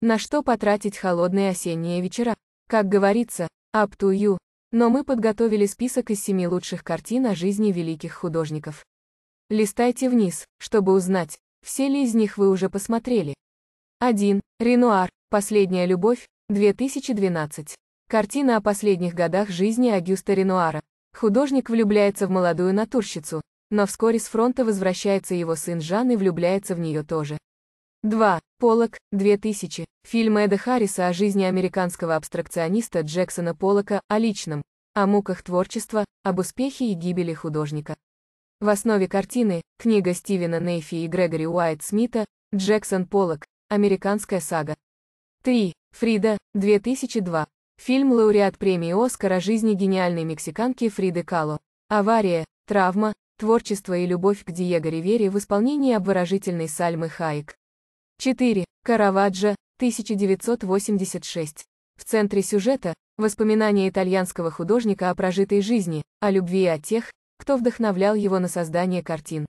на что потратить холодные осенние вечера. Как говорится, up to you. Но мы подготовили список из семи лучших картин о жизни великих художников. Листайте вниз, чтобы узнать, все ли из них вы уже посмотрели. 1. Ренуар. Последняя любовь. 2012. Картина о последних годах жизни Агюста Ренуара. Художник влюбляется в молодую натурщицу, но вскоре с фронта возвращается его сын Жан и влюбляется в нее тоже. 2. Поллок, 2000. Фильм Эда Харриса о жизни американского абстракциониста Джексона Поллока, о личном, о муках творчества, об успехе и гибели художника. В основе картины – книга Стивена Нейфи и Грегори Уайт-Смита «Джексон Поллок. Американская сага». 3. Фрида, 2002. Фильм лауреат премии «Оскар» о жизни гениальной мексиканки Фриды Кало. Авария, травма, творчество и любовь к Диего Ривере в исполнении обворожительной Сальмы Хайек. 4. Караваджо, 1986. В центре сюжета – воспоминания итальянского художника о прожитой жизни, о любви и о тех, кто вдохновлял его на создание картин.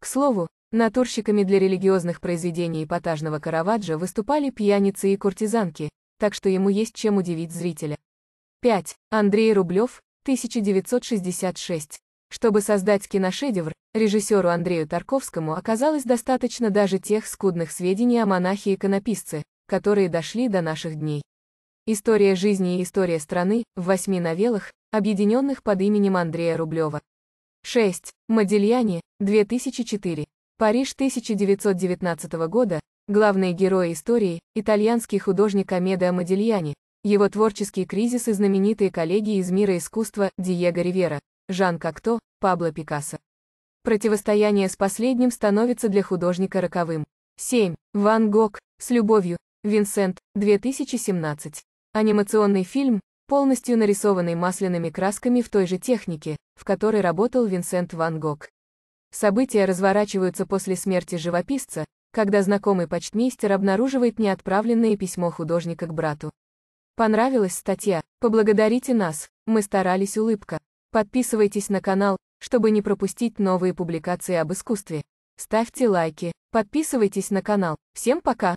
К слову, натурщиками для религиозных произведений эпатажного Караваджо выступали пьяницы и куртизанки, так что ему есть чем удивить зрителя. 5. Андрей Рублев, 1966. Чтобы создать киношедевр, режиссеру Андрею Тарковскому оказалось достаточно даже тех скудных сведений о монахе-иконописце, и которые дошли до наших дней. История жизни и история страны в восьми новеллах, объединенных под именем Андрея Рублева. 6. Модельяне, 2004. Париж 1919 года, главные герои истории, итальянский художник Амедео Модельяни, его творческий кризис и знаменитые коллеги из мира искусства Диего Ривера, Жан Кокто, Пабло Пикассо. Противостояние с последним становится для художника роковым. 7. Ван Гог, с любовью, Винсент, 2017. Анимационный фильм, полностью нарисованный масляными красками в той же технике, в которой работал Винсент Ван Гог. События разворачиваются после смерти живописца, когда знакомый почтмейстер обнаруживает неотправленное письмо художника к брату. Понравилась статья? Поблагодарите нас, мы старались улыбка. Подписывайтесь на канал, чтобы не пропустить новые публикации об искусстве. Ставьте лайки, подписывайтесь на канал. Всем пока!